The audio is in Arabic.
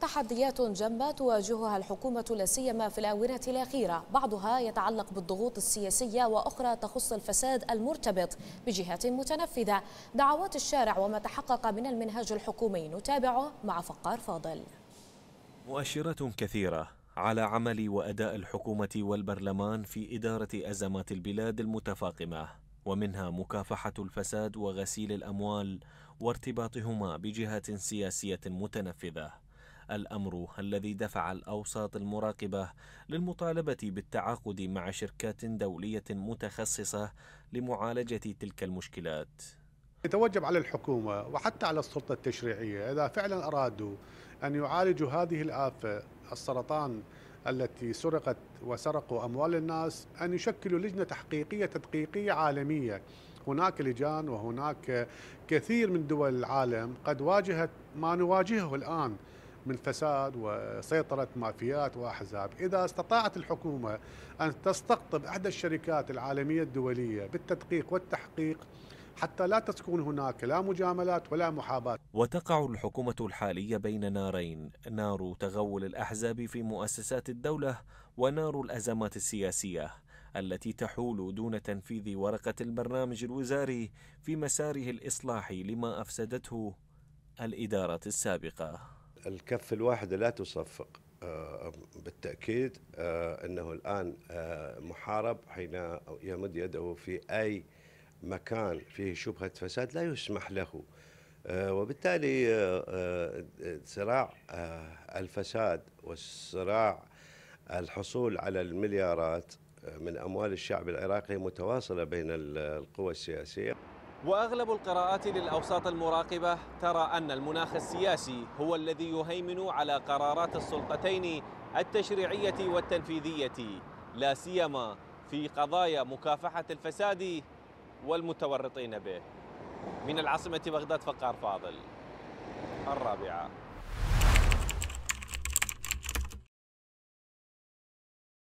تحديات جمة تواجهها الحكومة لا سيما في الآونة الأخيرة، بعضها يتعلق بالضغوط السياسية وأخرى تخص الفساد المرتبط بجهات متنفذة، دعوات الشارع وما تحقق من المنهج الحكومي نتابعه مع فقار فاضل. مؤشرات كثيرة على عمل وأداء الحكومة والبرلمان في إدارة أزمات البلاد المتفاقمة، ومنها مكافحة الفساد وغسيل الأموال وارتباطهما بجهات سياسية متنفذة. الأمر الذي دفع الأوساط المراقبة للمطالبة بالتعاقد مع شركات دولية متخصصة لمعالجة تلك المشكلات يتوجب على الحكومة وحتى على السلطة التشريعية إذا فعلا أرادوا أن يعالجوا هذه الآفة السرطان التي سرقت وسرقوا أموال الناس أن يشكلوا لجنة تحقيقية تدقيقية عالمية هناك لجان وهناك كثير من دول العالم قد واجهت ما نواجهه الآن من فساد وسيطرة مافيات وأحزاب إذا استطاعت الحكومة أن تستقطب إحدى الشركات العالمية الدولية بالتدقيق والتحقيق حتى لا تكون هناك لا مجاملات ولا محاباة وتقع الحكومة الحالية بين نارين نار تغول الأحزاب في مؤسسات الدولة ونار الأزمات السياسية التي تحول دون تنفيذ ورقة البرنامج الوزاري في مساره الإصلاحي لما أفسدته الإدارة السابقة الكف الواحدة لا تصفق آه، بالتأكيد آه، أنه الآن آه، محارب حين يمد يده في أي مكان فيه شبهة فساد لا يسمح له وبالتالي صراع الفساد والصراع الحصول على المليارات من أموال الشعب العراقي متواصلة بين القوى السياسية واغلب القراءات للاوساط المراقبه ترى ان المناخ السياسي هو الذي يهيمن على قرارات السلطتين التشريعيه والتنفيذيه لا سيما في قضايا مكافحه الفساد والمتورطين به من العاصمه بغداد فقار فاضل الرابعه